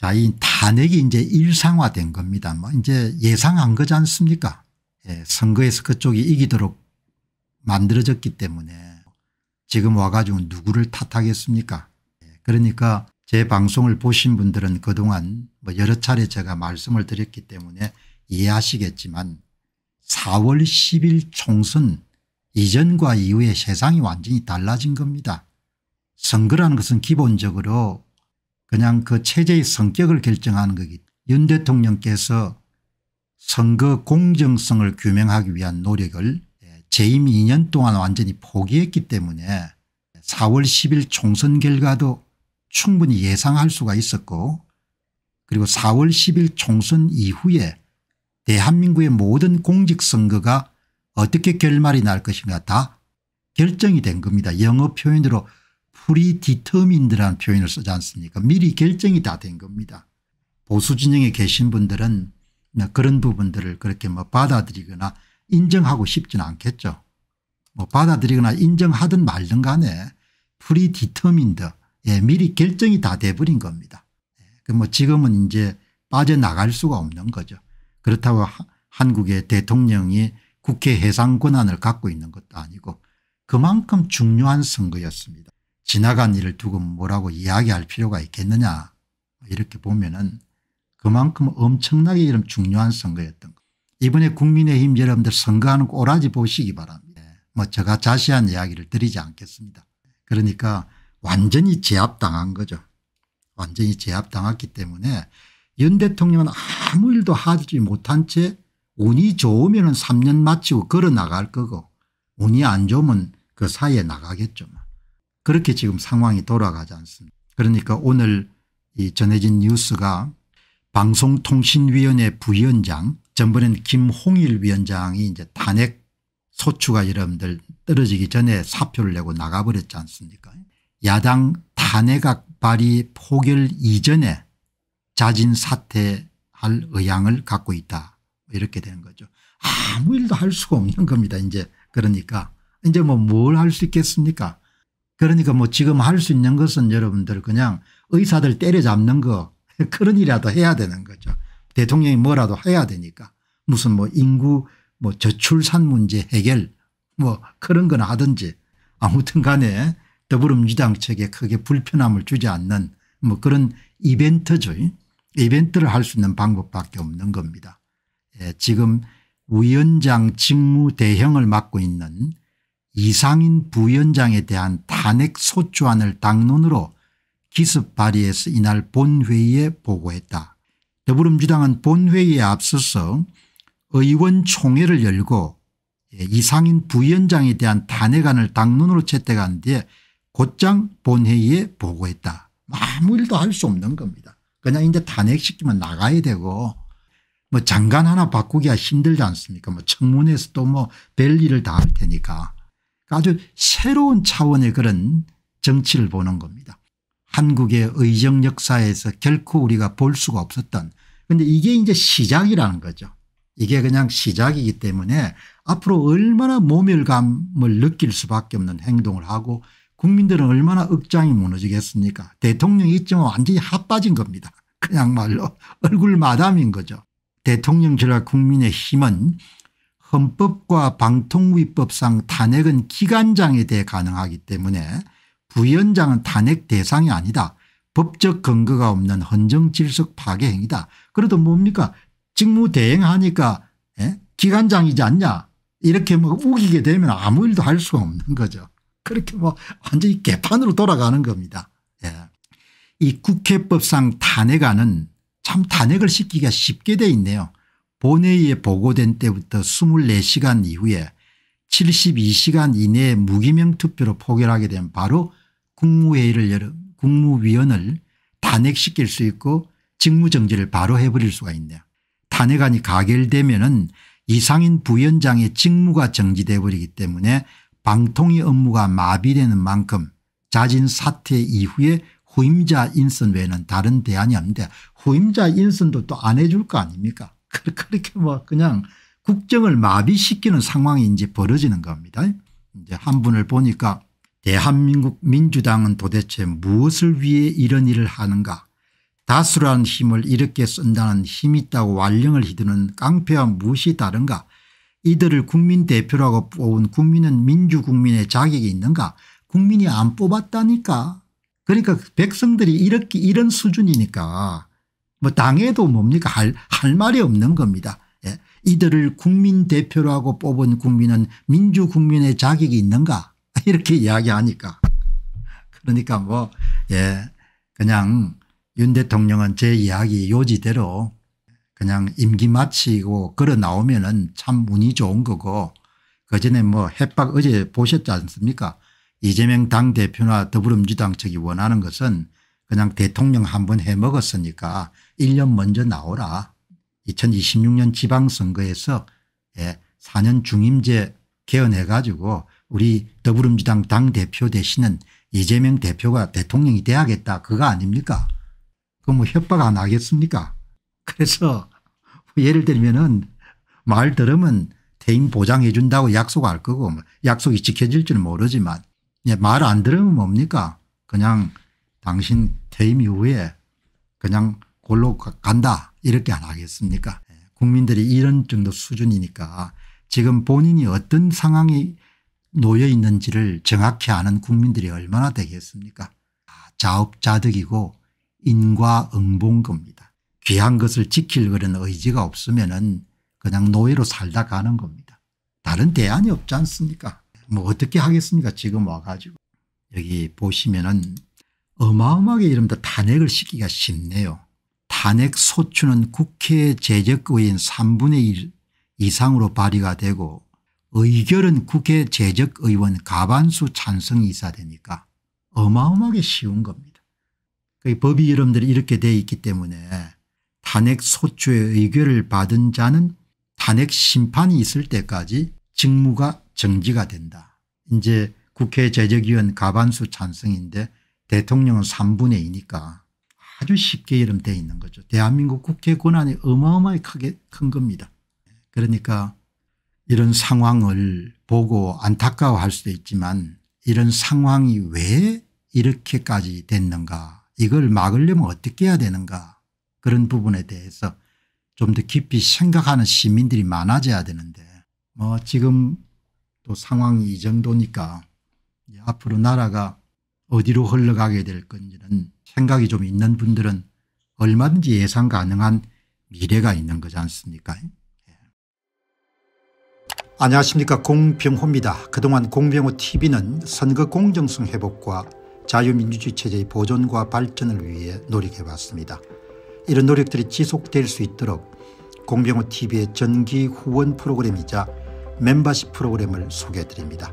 자, 이 탄핵이 이제 일상화된 겁니다. 뭐 이제 예상한 거지 않습니까? 예, 선거에서 그쪽이 이기도록 만들어졌기 때문에 지금 와가지고 누구를 탓하겠습니까? 예, 그러니까 제 방송을 보신 분들은 그동안 뭐 여러 차례 제가 말씀을 드렸기 때문에 이해하시겠지만 4월 10일 총선 이전과 이후에 세상이 완전히 달라진 겁니다. 선거라는 것은 기본적으로 그냥 그 체제의 성격을 결정하는 거기 윤 대통령께서 선거 공정성을 규명하기 위한 노력을 예, 재임 2년 동안 완전히 포기했기 때문에 4월 10일 총선 결과도 충분히 예상할 수가 있었고 그리고 4월 10일 총선 이후에 대한민국의 모든 공직선거가 어떻게 결말이 날 것인가 다 결정이 된 겁니다. 영어 표현으로 프리디터민드라는 표현을 쓰지 않습니까 미리 결정이 다 된 겁니다. 보수 진영에 계신 분들은 뭐 그런 부분들을 그렇게 뭐 받아들이거나 인정하고 싶지는 않겠죠. 뭐 받아들이거나 인정하든 말든 간에 프리디터민드 예, 미리 결정이 다 돼버린 겁니다. 예, 뭐 지금은 이제 빠져나갈 수가 없는 거죠. 그렇다고 한국의 대통령이 국회 해상 권한을 갖고 있는 것도 아니고 그만큼 중요한 선거였습니다. 지나간 일을 두고 뭐라고 이야기할 필요가 있겠느냐 이렇게 보면 은 그만큼 엄청나게 이런 중요한 선거였던 거 이번에 국민의힘 여러분들 선거하는 꼬라지 보시기 바랍니다. 뭐 제가 자세한 이야기를 드리지 않겠습니다. 그러니까 완전히 제압당한 거죠. 완전히 제압당했기 때문에 윤 대통령은 아무 일도 하지 못한 채 운이 좋으면 3년 마치고 걸어 나갈 거고 운이 안 좋으면 그 사이에 나가겠죠. 뭐. 그렇게 지금 상황이 돌아가지 않습니다. 그러니까 오늘 이 전해진 뉴스가 방송통신위원회 부위원장 전번엔 김홍일 위원장이 이제 탄핵 소추가 여러분들 떨어지기 전에 사표를 내고 나가버렸지 않습니까 야당 탄핵악 발의 포결 이전에 자진 사퇴할 의향을 갖고 있다 뭐 이렇게 되는 거죠. 아무 일도 할 수가 없는 겁니다. 이제 그러니까 이제 뭐 뭘 할 수 있겠습니까 그러니까 뭐 지금 할 수 있는 것은 여러분들 그냥 의사들 때려잡는 거 그런 일이라도 해야 되는 거죠. 대통령이 뭐라도 해야 되니까 무슨 뭐 인구 뭐 저출산 문제 해결 뭐 그런 건 하든지 아무튼 간에 더불어민주당 측에 크게 불편함을 주지 않는 뭐 그런 이벤트죠. 이벤트를 할 수 있는 방법밖에 없는 겁니다. 예, 지금 위원장 직무 대형을 맡고 있는 이상인 부위원장에 대한 탄핵 소추안을 당론으로 기습 발의해서 이날 본회의에 보고했다. 더불어민주당은 본회의에 앞서서 의원총회를 열고 예, 이상인 부위원장에 대한 탄핵안을 당론으로 채택한 뒤에 곧장 본회의에 보고했다. 아무 일도 할 수 없는 겁니다. 그냥 이제 탄핵시키면 나가야 되고 뭐 장관 하나 바꾸기가 힘들지 않습니까 뭐 청문회에서 또뭐별 일을 다 할 테니까 아주 새로운 차원의 그런 정치를 보는 겁니다. 한국의 의정 역사에서 결코 우리가 볼 수가 없었던 근데 이게 이제 시작이라는 거죠. 이게 그냥 시작이기 때문에 앞으로 얼마나 모멸감을 느낄 수밖에 없는 행동을 하고 국민들은 얼마나 억장이 무너지겠습니까 대통령이 이쯤 완전히 핫빠진 겁니다. 그냥 말로 얼굴 마담인 거죠. 대통령제와 국민의 힘은 헌법과 방통위법상 탄핵은 기관장에 대해 가능하기 때문에 부위원장은 탄핵 대상이 아니다. 법적 근거가 없는 헌정질서 파괴 행위다. 그래도 뭡니까 직무 대행하니까 예? 기관장이지 않냐 이렇게 뭐 우기게 되면 아무 일도 할 수가 없는 거죠. 그렇게 뭐 완전히 개판으로 돌아가는 겁니다. 예. 이 국회법상 탄핵안은 참 탄핵을 시키기가 쉽게 돼 있네요. 본회의에 보고된 때부터 24시간 이후에 72시간 이내에 무기명 투표로 포결하게 되면 바로 국무회의를 열어 국무위원을 탄핵시킬 수 있고 직무정지를 바로 해버릴 수가 있네요. 탄핵안이 가결되면 은 이상인 부위원장의 직무가 정지돼 버리기 때문에 방통위 업무가 마비되는 만큼 자진 사퇴 이후에 후임자 인선 외에는 다른 대안이 없는데 후임자 인선도 또 안 해줄 거 아닙니까 그렇게 뭐 그냥 국정을 마비시키는 상황이 이제 벌어지는 겁니다. 이제 한 분을 보니까 대한민국 민주당은 도대체 무엇을 위해 이런 일을 하는가 다수라는 힘을 이렇게 쓴다는 힘 있다고 완령을 휘두는 깡패와 무엇이 다른가 이들을 국민대표라고 뽑은 국민은 민주국민의 자격이 있는가 국민이 안 뽑았다니까 그러니까 백성들이 이렇게 이런 수준이니까 뭐 당에도 뭡니까 할, 할 말이 없는 겁니다. 예. 이들을 국민대표로 하고 뽑은 국민은 민주국민의 자격이 있는가 이렇게 이야기하니까 그러니까 뭐예 그냥 윤 대통령은 제 이야기 요지대로 그냥 임기 마치고 걸어 나오면 은참 운이 좋은 거고 그전에 뭐 협박 어제 보셨지 않습니까 이재명 당대표나 더불어민주당 측이 원하는 것은 그냥 대통령 한 번 해먹었으니까 1년 먼저 나오라. 2026년 지방선거에서 예, 4년 중임제 개헌해 가지고 우리 더불어민주당 당대표 대신은 이재명 대표가 대통령이 돼야겠다 그거 아닙니까 그거뭐 협박 안 하겠습니까 그래서 예를 들면은 말 들으면 대인 보장해 준다고 약속할 거고 뭐 약속이 지켜질 줄 모르지만 예, 말안 들으면 뭡니까 그냥 당신 퇴임 이후에 그냥 골로 간다 이렇게 안 하겠습니까 예, 국민들이 이런 정도 수준이니까 지금 본인이 어떤 상황이 놓여 있는지를 정확히 아는 국민들이 얼마나 되겠습니까 아, 자업자득이고 인과응보인겁니다 귀한 것을 지킬 그런 의지가 없으면 은 그냥 노예로 살다 가는 겁니다. 다른 대안이 없지 않습니까 뭐 어떻게 하겠습니까 지금 와가지고 여기 보시면 은 어마어마하게 이름다 탄핵을 시키기가 쉽네요. 탄핵 소추는 국회 제적의 3분의 1 이상으로 발의가 되고 의결은 국회 제적의원 가반수 찬성이 있어야 되니까 어마어마하게 쉬운 겁니다. 법이 러분들이 이렇게 되어 있기 때문에 탄핵 소추의 의결을 받은 자는 탄핵 심판이 있을 때까지 직무가 정지가 된다. 이제 국회 제적의원 가반수 찬성인데 대통령은 3분의 2니까 아주 쉽게 이름 돼 있는 거죠. 대한민국 국회 권한이 어마어마하게 크게 큰 겁니다. 그러니까 이런 상황을 보고 안타까워할 수도 있지만 이런 상황이 왜 이렇게까지 됐는가 이걸 막으려면 어떻게 해야 되는가 그런 부분에 대해서 좀 더 깊이 생각하는 시민들이 많아져야 되는데 뭐 지금 또 상황이 이 정도니까 앞으로 나라가 어디로 흘러가게 될 건지는 생각이 좀 있는 분들은 얼마든지 예상 가능한 미래가 있는 거지 않습니까 예. 안녕하십니까 공병호입니다. 그동안 공병호TV는 선거 공정성 회복과 자유민주주의 체제의 보존과 발전을 위해 노력해왔습니다. 이런 노력들이 지속될 수 있도록 공병호TV의 전기 후원 프로그램이자 멤버십 프로그램을 소개해드립니다.